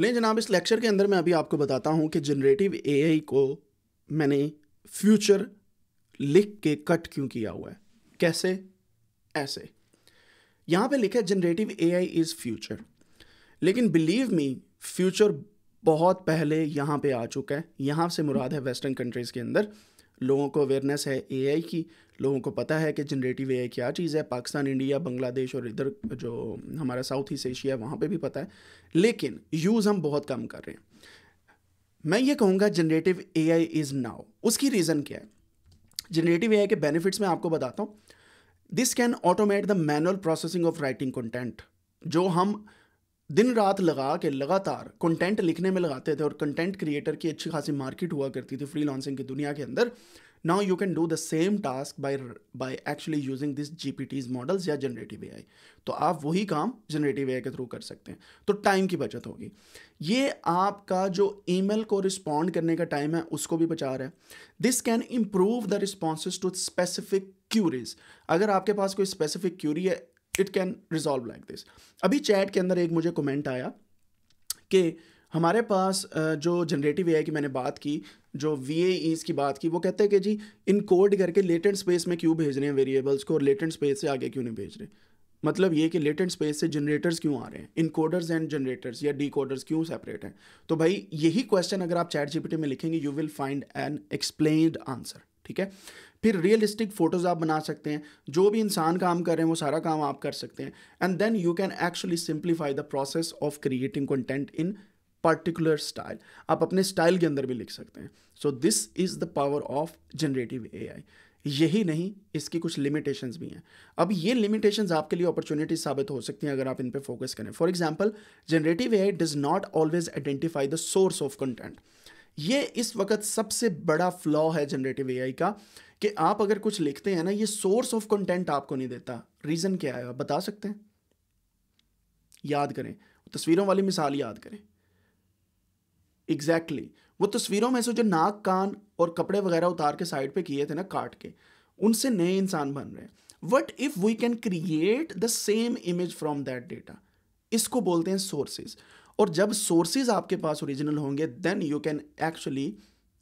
लेकिन जनाब इस लेक्चर के अंदर मैं अभी आपको बताता हूँ कि जनरेटिव ए को मैंने फ्यूचर लिख के कट क्यों किया हुआ है कैसे ऐसे यहाँ पे लिखा है जनरेटिव आई इज़ फ्यूचर लेकिन बिलीव मी फ्यूचर बहुत पहले यहाँ पे आ चुका है यहाँ से मुराद है वेस्टर्न कंट्रीज़ के अंदर लोगों को अवेयरनेस है ए की लोगों को पता है कि जनरेटिव ए क्या चीज़ है पाकिस्तान इंडिया बांग्लादेश और इधर जो हमारा साउथ ईस्ट एशिया है वहाँ पर भी पता है लेकिन यूज़ हम बहुत कम कर रहे हैं मैं ये कहूँगा generative A I is now उसकी रीज़न क्या है जनरेटिव ए के बेनिफिट्स मैं आपको बताता हूँ this can automate the manual processing of writing content जो हम दिन रात लगा के लगातार कंटेंट लिखने में लगाते थे और कंटेंट क्रिएटर की अच्छी खासी मार्केट हुआ करती थी फ्री की दुनिया के अंदर now you can do the same task by by actually using this G P Ts models या जनरेटिव ए तो आप वही काम जनरेटिव ए के थ्रू कर सकते हैं तो टाइम की बचत होगी ये आपका जो मेल को रिस्पॉन्ड करने का टाइम है उसको भी बचा रहा है this can improve the response to specific queries अगर आपके पास कोई स्पेसिफिक क्यूरी है it can resolve like this अभी चैट के अंदर एक मुझे कमेंट आया कि हमारे पास जो जनरेटिव ए की मैंने बात की जो वी ए की बात की वो कहते हैं कि जी इन कोड करके लेटेंट स्पेस में क्यों भेज रहे हैं वेरिएबल्स को और लेटेंट स्पेस से आगे क्यों नहीं भेज रहे मतलब ये कि लेटेंट स्पेस से जनरेटर्स क्यों आ रहे हैं इन कोडर्स एंड जनरेटर्स या डी कोडर्स क्यों सेपरेट हैं तो भाई यही क्वेश्चन अगर आप चैट जीपीटी में लिखेंगे you will find an explained answer ठीक है फिर रियलिस्टिक फ़ोटोज़ आप बना सकते हैं जो भी इंसान काम कर रहे हैं वो सारा काम आप कर सकते हैं and then you can actually simplify the process of creating content in particular style आप अपने स्टाइल के अंदर भी लिख सकते हैं so this is the power of generative A यही नहीं इसकी कुछ लिमिटेशंस भी हैं अब ये लिमिटेशंस आपके लिए अपॉर्चुनिटी साबित हो सकती हैं अगर आप इन पर फोकस करें for example generative A I does not always identify the source of content ये इस वक्त सबसे बड़ा फ्लॉ है जनरेटिव ए का कि आप अगर कुछ लिखते हैं ना ये सोर्स ऑफ कंटेंट आपको नहीं देता रीज़न क्या है बता सकते हैं याद करें तस्वीरों वाली मिसाल याद करें एग्जैक्टली exactly. वो तस्वीरों में से जो नाक कान और कपड़े वगैरह उतार के साइड पे किए थे ना काट के उनसे नए इंसान बन रहे हैं what if we can create the same image from that data इसको बोलते हैं सोर्सेज और जब सोर्सेज आपके पास ओरिजिनल होंगे then you can actually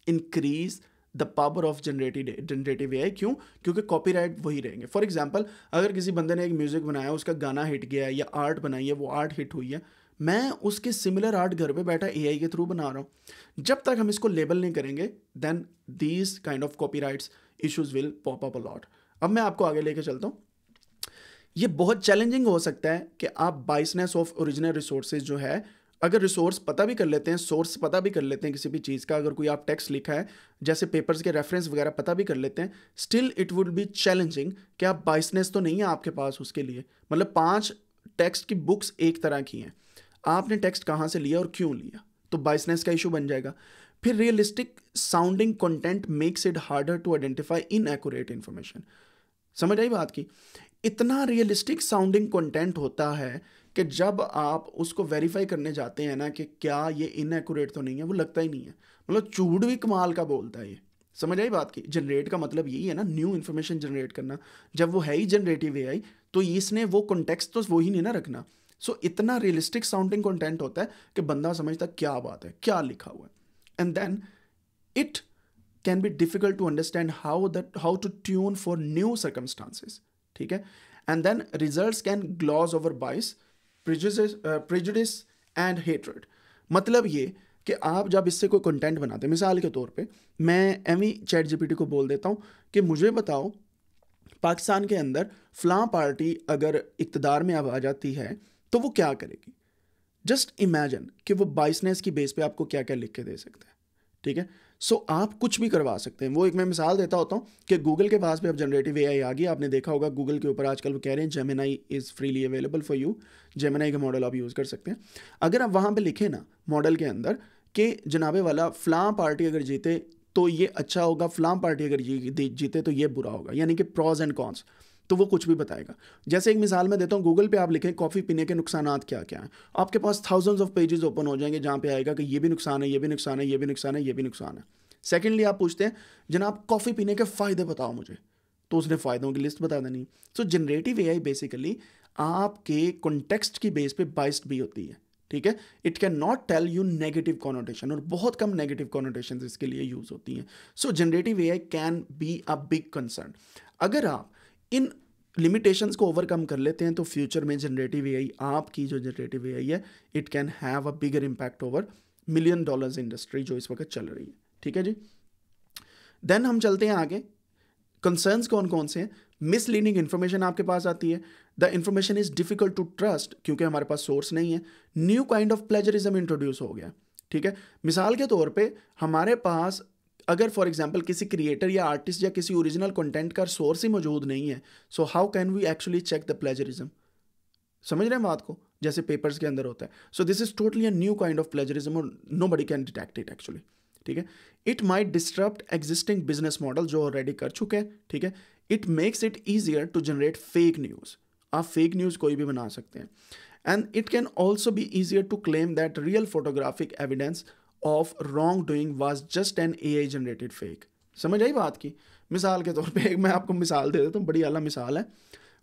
increase the power of generative generative A क्यों क्योंकि कॉपीराइट वही रहेंगे फॉर एग्जाम्पल अगर किसी बंदे ने एक म्यूज़िक बनाया उसका गाना हिट गया है या आर्ट बनाई है वो आर्ट हिट हुई है मैं उसके सिमिलर आर्ट घर पे बैठा एआई के थ्रू बना रहा हूँ जब तक हम इसको लेबल नहीं करेंगे then these kind of copyrights issues will pop up a lot अब मैं आपको आगे लेके चलता हूँ ये बहुत चैलेंजिंग हो सकता है कि आप बाइसनेस ऑफ ओरिजिनल रिसोर्सेज जो है अगर रिसोर्स पता भी कर लेते हैं सोर्स पता भी कर लेते हैं किसी भी चीज़ का अगर कोई आप टेक्स्ट लिखा है जैसे पेपर्स के रेफरेंस वगैरह पता भी कर लेते हैं still it would be challenging कि आप बाइसनेस तो नहीं है आपके पास उसके लिए मतलब पाँच टेक्स्ट की बुक्स एक तरह की हैं आपने टेक्स्ट कहाँ से लिया और क्यों लिया तो बाइसनेस का इशू बन जाएगा फिर realistic sounding content makes it harder to identify inexact information समझ आई बात की इतना रियलिस्टिक साउंडिंग कंटेंट होता है कि जब आप उसको वेरीफाई करने जाते हैं ना कि क्या ये इनएकोरेट तो नहीं है वो लगता ही नहीं है मतलब चूड़ भी कमाल का बोलता है ये समझ आई बात की जनरेट का मतलब यही है ना न्यू इन्फॉर्मेशन जनरेट करना जब वो है ही जनरेटिव ए आई तो इसने वो कॉन्टेक्स तो वो ही नहीं ना रखना सो so, इतना रियलिस्टिक साउंडिंग कॉन्टेंट होता है कि बंदा समझता क्या बात है क्या लिखा हुआ है and then it can be difficult to understand how that how to tune for new circumstances ठीक है and then result can gloss over bias prejudice and hatred मतलब ये कि आप जब इससे कोई कंटेंट बनाते हैं मिसाल के तौर पे मैं एम ई चैट जी को बोल देता हूँ कि मुझे बताओ पाकिस्तान के अंदर फ्लां पार्टी अगर इकतदार में अब आ जाती है तो वो क्या करेगी जस्ट इमेजन कि वो बाइसनेस की बेस पे आपको क्या क्या लिख के दे सकते हैं ठीक है सो so, आप कुछ भी करवा सकते हैं वो एक मैं मिसाल देता होता हूँ कि गूगल के पास भी अब जनरेटिव ए आ गई आपने देखा होगा गूगल के ऊपर आजकल वो कह रहे हैं Gemini is freely available for you Gemini का मॉडल आप यूज़ कर सकते हैं अगर आप वहाँ पर लिखें ना मॉडल के अंदर कि जनाबे वाला फ्लां पार्टी अगर जीते तो ये अच्छा होगा फ्लां पार्टी अगर जीते तो ये बुरा होगा यानी कि प्रॉज एंड कॉन्स तो वो कुछ भी बताएगा जैसे एक मिसाल मैं देता हूँ गूगल पे आप लिखें कॉफ़ी पीने के नुकसान क्या क्या हैं आपके पास थाउजेंड ऑफ पेजेस ओपन हो जाएंगे जहाँ पे आएगा कि ये भी नुकसान है ये भी नुकसान है ये भी नुकसान है ये भी नुकसान है सेकेंडली आप पूछते हैं जनाब कॉफ़ी पीने के फ़ायदे बताओ मुझे तो उसने फ़ायदों की लिस्ट बता देनी सो जनरेटिव ए बेसिकली आपके कॉन्टेक्स्ट की बेस पे बाइस्ड भी होती है ठीक है it can not tell you negative connotation और बहुत कम नेगेटिव कॉनोटेशन इसके लिए यूज़ होती हैं so generative A can be a big concern अगर आप इन लिमिटेशंस को ओवरकम कर लेते हैं तो फ्यूचर में जनरेटिव ए आपकी जो जनरेटिव ए है it can have a bigger impact over million dollars industry जो इस वक्त चल रही है ठीक है जी देन हम चलते हैं आगे कंसर्न्स कौन कौन से हैं मिसलीडिंग इन्फॉर्मेशन आपके पास आती है the information is difficult to trust क्योंकि हमारे पास सोर्स नहीं है new kind of plagiarism introduce हो गया ठीक है मिसाल के तौर पे हमारे पास अगर फॉर एग्जाम्पल किसी क्रिएटर या आर्टिस्ट या किसी ओरिजिनल कंटेंट का सोर्स ही मौजूद नहीं है so how can we actually check the plagiarism समझ रहे हैं बात को जैसे पेपर्स के अंदर होता है so this is totally a new kind of plagiarism और nobody can detect it actually ठीक है it might disturb existing business model जो ऑलरेडी कर चुके हैं ठीक है it makes it easier to generate fake news आप फेक न्यूज़ कोई भी बना सकते हैं and it can also be easier to claim that real photographic evidence of wrongdoing was just an A I generated fake समझ आई बात की मिसाल के तौर पर एक मैं आपको मिसाल दे देता हूँ बड़ी अला मिसाल है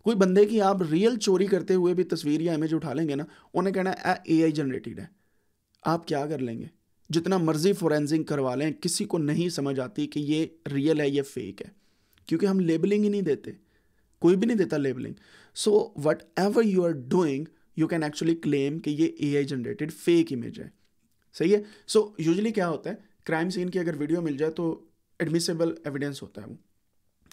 कोई बंदे की आप रियल चोरी करते हुए भी तस्वीर या इमेज उठा लेंगे ना उन्हें कहना है ए आई जनरेटेड है आप क्या कर लेंगे जितना मर्जी फोरेंसिंग करवा लें किसी को नहीं समझ आती कि ये रियल है ये फेक है क्योंकि हम लेबलिंग ही नहीं देते कोई भी नहीं देता labelling so whatever you are doing you can actually claim कि ये A I generated fake image है सही है सो so, यूजली क्या होता है क्राइम सीन की अगर वीडियो मिल जाए तो एडमिसेबल एविडेंस होता है वो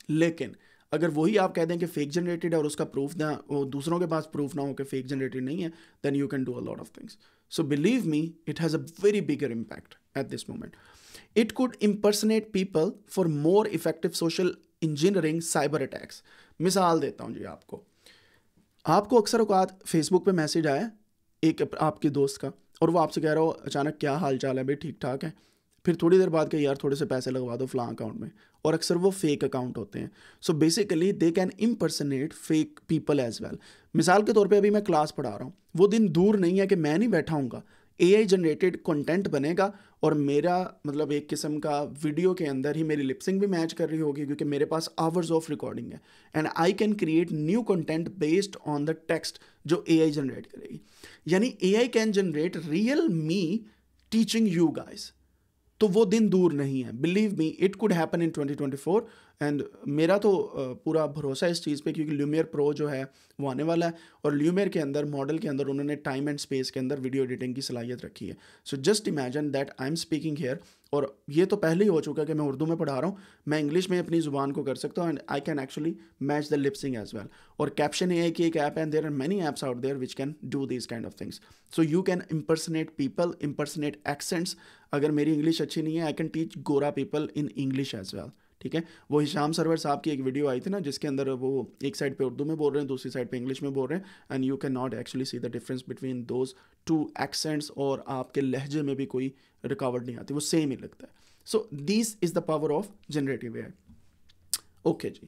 लेकिन अगर वही आप कह दें कि फेक जनरेटेड है और उसका प्रूफ ना वो दूसरों के पास प्रूफ ना हो कि फेक जनरेटेड नहीं है then you can do a lot of things so believe me it has a very bigger impact at this moment it could impersonate people for more effective social engineering cyber attacks मिसाल देता हूँ जी आपको आपको अक्सर अकात Facebook पे message आया एक आपके दोस्त का और वो आपसे कह रहा हो अचानक क्या हाल चाल है भाई ठीक ठाक है फिर थोड़ी देर बाद कह यार थोड़े से पैसे लगवा दो फ्लां अकाउंट में और अक्सर वो फेक अकाउंट होते हैं so basically they can impersonate fake people as well मिसाल के तौर पर अभी मैं क्लास पढ़ा रहा हूँ वो दिन दूर नहीं है कि मैं नहीं बैठा हूँ ए जनरेटेड कॉन्टेंट बनेगा और मेरा मतलब एक किस्म का वीडियो के अंदर ही मेरी लिपसिंग भी मैच कर रही होगी क्योंकि मेरे पास आवर्स ऑफ रिकॉर्डिंग है and I can create new content based on the text जो ए जनरेट करेगी यानी A can generate real me teaching you guys तो वो दिन दूर नहीं है believe me it could happen in four and मेरा तो पूरा भरोसा इस चीज़ पे क्योंकि ल्यूमियर प्रो जो है वो आने वाला है और ल्यूमियर के अंदर मॉडल के अंदर उन्होंने टाइम एंड स्पेस के अंदर वीडियो एडिटिंग की सलाहियत रखी है so just imagine that I am speaking here और ये तो पहले ही हो चुका है कि मैं उर्दू में पढ़ा रहा हूँ मैं इंग्लिश में अपनी ज़ुबान को कर सकता हूँ and I can actually match the lipsyncing as well और कैप्शन ए की एक app and there are many apps out there which can do this kind of things so you can impersonate people impersonate accents अगर मेरी English अच्छी नहीं है I can teach गोरा people in English as well ठीक है वो Hisham server साहब की एक वीडियो आई थी ना जिसके अंदर वो एक साइड पे उर्दू में बोल रहे हैं दूसरी साइड पे इंग्लिश में बोल रहे हैं and you can not actually see the difference between those two accents और आपके लहजे में भी कोई रिकावट नहीं आती वो सेम ही लगता है so this is the power of generative A okay जी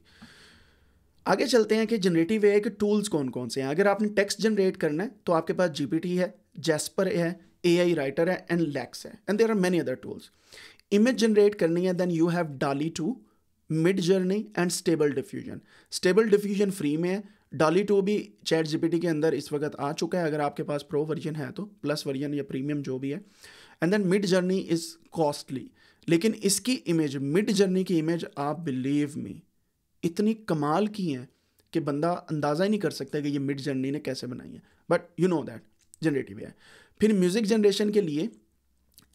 आगे चलते हैं कि जनरेटिव ए के टूल्स कौन कौन से हैं अगर आपने टेक्स्ट जनरेट करना है तो आपके पास जीपीटी है जेस्पर है ए आई राइटर है एंड लैक्स है and there are many other tools image generate करनी है then you have Dalle two Midjourney and Stable Diffusion Stable Diffusion free में है डाली टू भी चैट जीपीटी के अंदर इस वक्त आ चुका है अगर आपके पास प्रो वर्जन है तो प्लस वर्जन या प्रीमियम जो भी है and then Midjourney is costly लेकिन इसकी इमेज मिड जर्नी की इमेज आप बिलीव मी इतनी कमाल की है कि बंदा अंदाज़ा ही नहीं कर सकता कि ये मिड जर्नी ने कैसे बनाई है but you know that generative है फिर म्यूज़िक जनरेशन के लिए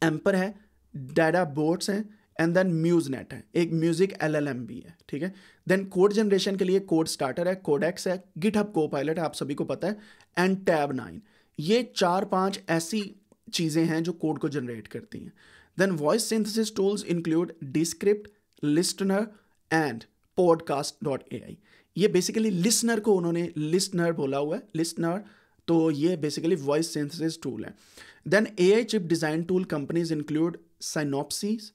एम्पर है डाटा बोट्स हैं एंड देन म्यूज नेट है एक म्यूजिक एलएलएम भी है ठीक है देन कोड जनरेशन के लिए कोड स्टार्टर है कोडेक्स है गिटहब को पायलट है आप सभी को पता है एंड टैब नाइन ये चार पांच ऐसी चीज़ें हैं जो कोड को जनरेट करती हैं then voice synthesis tools include Descript Listnr and Podcast dot A I ये बेसिकली लिस्नर को उन्होंने लिस्टनर बोला हुआ है लिस्टनर तो ये बेसिकली वॉइस सिंथेसिस टूल है then A I chip design tool companies include Synopsys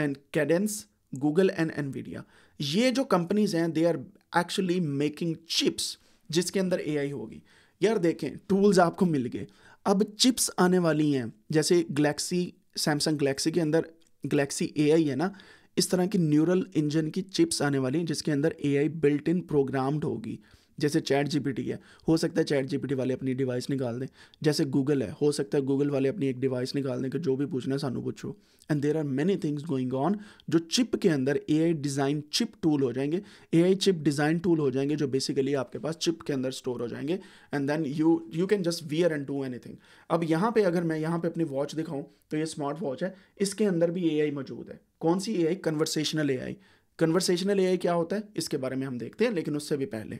and Cadence Google and Nvidia ये जो कंपनीज हैं they are actually making chips जिसके अंदर ए आई होगी यार देखें टूल्स आपको मिल गए अब चिप्स आने वाली हैं जैसे गलेक्सी सैमसंग गलेक्सी के अंदर गलेक्सी ए आई है ना इस तरह की न्यूरल इंजन की चिप्स आने वाली हैं जिसके अंदर ए आई बिल्ट इन प्रोग्राम्ड होगी जैसे चैट जी है हो सकता है चैट जी वाले अपनी डिवाइस निकाल दें जैसे गूगल है हो सकता है गूगल वाले अपनी एक डिवाइस निकाल दें कि जो भी पूछना है सानू पूछो and there are many things going on जो चिप के अंदर ए डिज़ाइन चिप टूल हो जाएंगे ए चिप डिज़ाइन टूल हो जाएंगे जो बेसिकली आपके पास चिप के अंदर स्टोर हो जाएंगे and then you you can just wear and do anything अब यहाँ पर अगर मैं यहाँ पर अपनी वॉच दिखाऊँ तो ये स्मार्ट वॉच है इसके अंदर भी ए मौजूद है कौन सी ए आई कन्वर्सेशनल ए आई कन्वर्सेशनल ए क्या होता है इसके बारे में हम देखते हैं लेकिन उससे भी पहले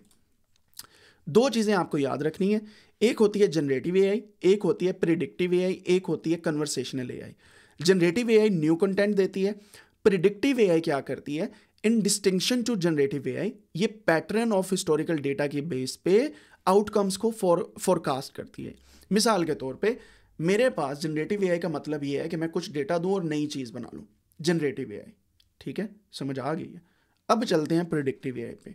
दो चीज़ें आपको याद रखनी है एक होती है जनरेटिव ए एक होती है प्रिडिक्टिव ए एक होती है conversational AI generative AI new content देती है प्रिडिक्टिव ए क्या करती है in distinction to generative AI ये पैटर्न ऑफ हिस्टोरिकल डेटा के बेस पे आउटकम्स को फॉर फॉरकास्ट करती है मिसाल के तौर पे मेरे पास जनरेटिव ए का मतलब ये है कि मैं कुछ डेटा दूँ और नई चीज़ बना लूँ जनरेटिव ए ठीक है समझ आ गई है अब चलते हैं प्रिडिक्टिव ए पे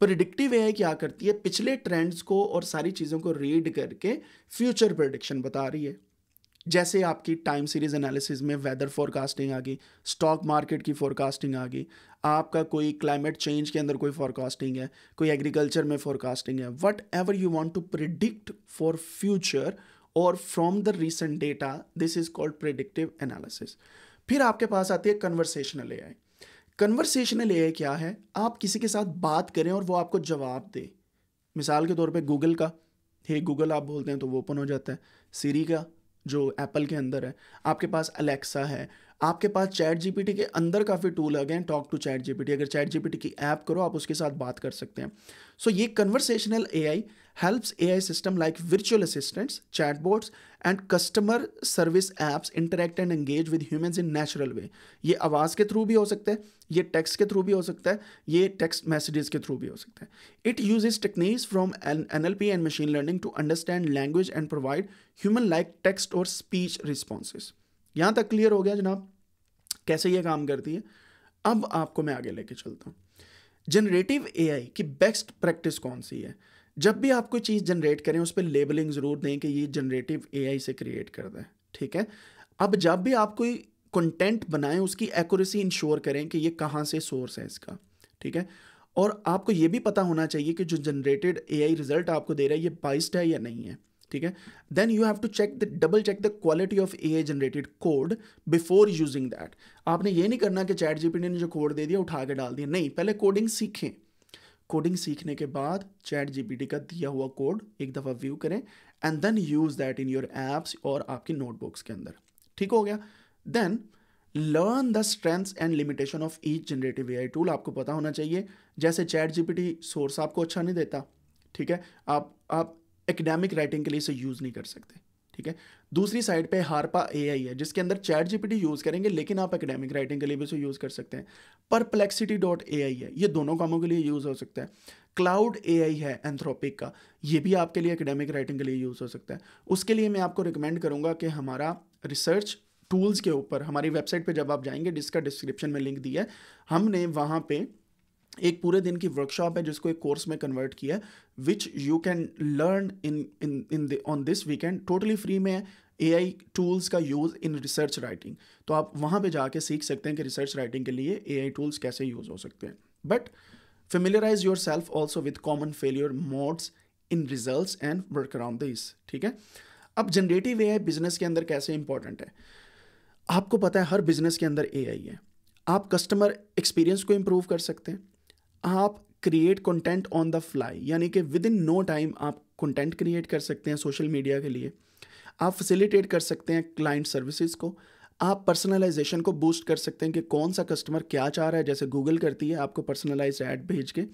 प्रिडिक्टिव ए क्या करती है पिछले ट्रेंड्स को और सारी चीज़ों को रीड करके फ्यूचर प्रडिक्शन बता रही है जैसे आपकी टाइम सीरीज एनालिसिस में वेदर फोरकास्टिंग आ गई स्टॉक मार्केट की फोरकास्टिंग आ गई आपका कोई क्लाइमेट चेंज के अंदर कोई फोरकास्टिंग है कोई एग्रीकल्चर में फोरकास्टिंग है whatever you want to predict for future और from the recent data this is called predictive analysis फिर आपके पास आती है कन्वर्सेशनल ए आई कन्वर्सेशनल ए क्या है आप किसी के साथ बात करें और वो आपको जवाब दे मिसाल के तौर पे गूगल का हे गूगल आप बोलते हैं तो वो ओपन हो जाता है सीरी का जो एप्पल के अंदर है आपके पास अलेक्सा है आपके पास चैट जीपीटी के अंदर काफ़ी टूल आ गए हैं टॉक टू चैट जीपीटी अगर चैट जीपीटी की ऐप करो आप उसके साथ बात कर सकते हैं सो so, ये conversational AI helps AI system like virtual assistants chat bots and customer service apps interact and engage with humans in natural way ये आवाज़ के थ्रू भी हो सकता है ये टेक्स्ट के थ्रू भी हो सकता है ये टेक्स्ट मैसेजेस के थ्रू भी हो सकता है it uses techniques from N L P and machine learning to understand language and provide human like text और स्पीच रिस्पॉन्सेज यहाँ तक क्लियर हो गया जनाब कैसे ये काम करती है अब आपको मैं आगे लेके चलता हूँ जनरेटिव ए की बेस्ट प्रैक्टिस कौन सी है जब भी आप कोई चीज़ जनरेट करें उस पर लेबलिंग ज़रूर दें कि ये जनरेटिव ए से क्रिएट कर दें ठीक है अब जब भी आप कोई कंटेंट बनाएं उसकी एक्यूरेसी इंश्योर करें कि ये कहाँ से सोर्स है इसका ठीक है और आपको ये भी पता होना चाहिए कि जो जनरेटेड एआई रिजल्ट आपको दे रहा है ये बाइस्ड है या नहीं है ठीक है then you have to check the double check the quality of A I generated code before using that आपने ये नहीं करना कि चैट जीपीटी ने जो कोड दे दिया उठा के डाल दिया नहीं पहले कोडिंग सीखें कोडिंग सीखने के बाद चैट जीपीटी का दिया हुआ कोड एक दफ़ा व्यू करें and then use that in your apps और आपकी नोटबुक्स के अंदर ठीक हो गया then learn the strengths and limitation of each generative AI tool आपको पता होना चाहिए जैसे चैट जीपीटी सोर्स आपको अच्छा नहीं देता ठीक है आप आप एकेडमिक राइटिंग के लिए इसे यूज़ नहीं कर सकते ठीक है दूसरी साइड पे हारपा आई है जिसके अंदर चैट जीपीटी यूज़ करेंगे लेकिन आप एकेडमिक राइटिंग के लिए भी इसे यूज़ कर सकते हैं परप्लेक्सिटी डॉट आई है ये दोनों कामों के लिए यूज़ हो सकता है क्लाउड आई है एंथ्रोपिक का ये भी आपके लिए एकेडमिक राइटिंग के लिए यूज़ हो सकता है उसके लिए मैं आपको रिकमेंड करूँगा कि हमारा रिसर्च टूल्स के ऊपर हमारी वेबसाइट पे जब आप जाएंगे जिसका डिस्क्रिप्शन में लिंक दिया है हमने वहाँ पे एक पूरे दिन की वर्कशॉप है जिसको एक कोर्स में कन्वर्ट किया है which you can learn in in in on this weekend totally free में है ए आई टूल्स का यूज़ इन रिसर्च राइटिंग तो आप वहाँ पर जाके सीख सकते हैं कि रिसर्च राइटिंग के लिए ए आई टूल्स कैसे यूज़ हो सकते हैं but familiarize yourself also with common failure modes in result and work around this ठीक है अब जनरेटिव ए आई बिजनेस के अंदर कैसे इंपॉर्टेंट है आपको पता है हर बिजनेस के अंदर ए आई है आप कस्टमर एक्सपीरियंस को इम्प्रूव कर सकते हैं आप create content on the fly यानी कि विद इन नो टाइम आप कंटेंट क्रिएट कर सकते हैं सोशल मीडिया के लिए आप फैसिलिटेट कर सकते हैं क्लाइंट सर्विसेज को आप पर्सनलाइजेशन को बूस्ट कर सकते हैं कि कौन सा कस्टमर क्या चाह रहा है जैसे गूगल करती है आपको पर्सनलाइज ऐड भेज के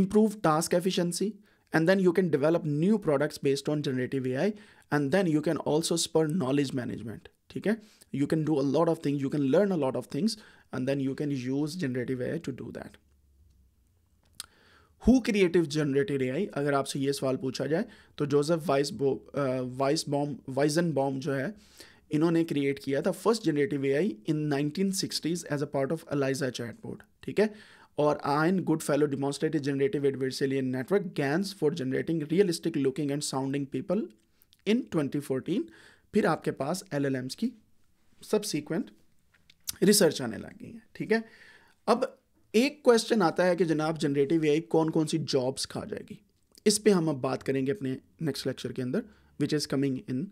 improve task efficiency and then you can develop new products based on generative AI and then you can also spur knowledge management ठीक है you can do a lot of things you can learn a lot of things and then you can use generative AI to do that who creative generated AI अगर आपसे ये सवाल पूछा जाए तो Joseph वाइस बो वाइस बॉम वाइजन बॉम जो है इन्होंने क्रिएट किया था first generative A AI in nineteen sixties as a part of Eliza bot ठीक है और Ian Goodfellow demonstrated generative adversarial network GANs for generating realistic looking and sounding people in 2014 फिर आपके पास एल की सब सिक्वेंट research आने लगी है ठीक है अब एक क्वेश्चन आता है कि जनाब जनरेटिव ए कौन कौन सी जॉब्स खा जाएगी इस पर हम अब बात करेंगे अपने नेक्स्ट लेक्चर के अंदर which is coming in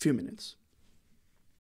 few minutes